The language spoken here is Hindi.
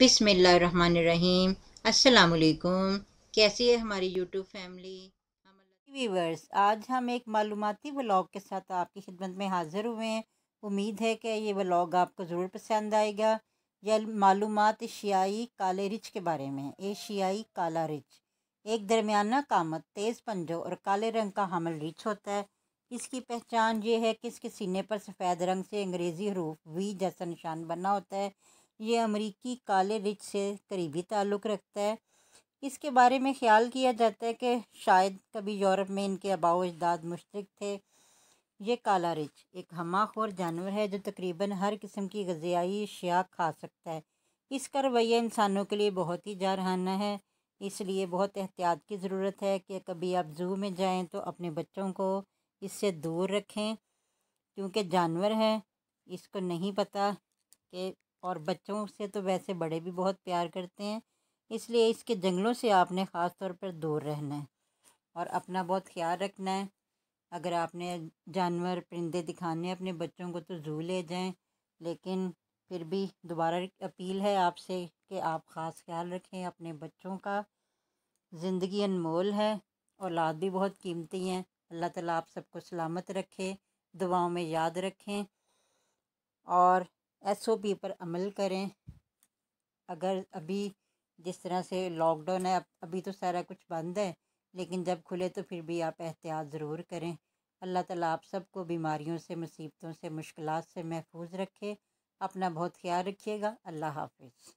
बिसमीम् अल्लाम कैसी है हमारी यूट्यूब फैमिली वीवर्स आज हम एक मालूमती व्लॉग के साथ आपकी खिदमत में हाज़िर हुए हैं उम्मीद है कि ये व्लॉग आपको ज़रूर पसंद आएगा यह मालूम एशियाई काले रिच के बारे में एशियाई काला रिच एक दरमियाना कामत तेज़ पंजों और काले रंग का हमल रिच होता है इसकी पहचान ये है कि इसके सीने पर सफ़ेद रंग से अंग्रेज़ी हरूफ वी जैसा निशान बना होता है ये अमरीकी काले रिच से करीबी ताल्लुक़ रखता है इसके बारे में ख्याल किया जाता है कि शायद कभी यूरोप में इनके आबाव अजदाद मुश्तक थे ये काला रिच एक हमाखोर जानवर है जो तकरीबन हर किस्म की गजाई अशिया खा सकता है इसका रवैया इंसानों के लिए बहुत ही जारहाना है इसलिए बहुत एहतियात की ज़रूरत है कि कभी आप जू में जाएं तो अपने बच्चों को इससे दूर रखें क्योंकि जानवर है इसको नहीं पता कि और बच्चों से तो वैसे बड़े भी बहुत प्यार करते हैं इसलिए इसके जंगलों से आपने ख़ास तौर पर दूर रहना है और अपना बहुत ख्याल रखना है अगर आपने जानवर परिंदे दिखाने अपने बच्चों को तो जू ले जाएं लेकिन फिर भी दोबारा अपील है आपसे कि आप ख़ास ख्याल रखें अपने बच्चों का ज़िंदगी अनमोल है औलाद भी बहुत कीमती हैं अल्लाह ताला आप सबको सलामत रखे दुआओं में याद रखें और एस ओ पी पर अमल करें अगर अभी जिस तरह से लॉकडाउन है अभी तो सारा कुछ बंद है लेकिन जब खुले तो फिर भी आप एहतियात ज़रूर करें अल्लाह ताला आप सबको बीमारियों से मुसीबतों से मुश्किल से महफूज रखे अपना बहुत ख्याल रखिएगा अल्लाह हाफिज़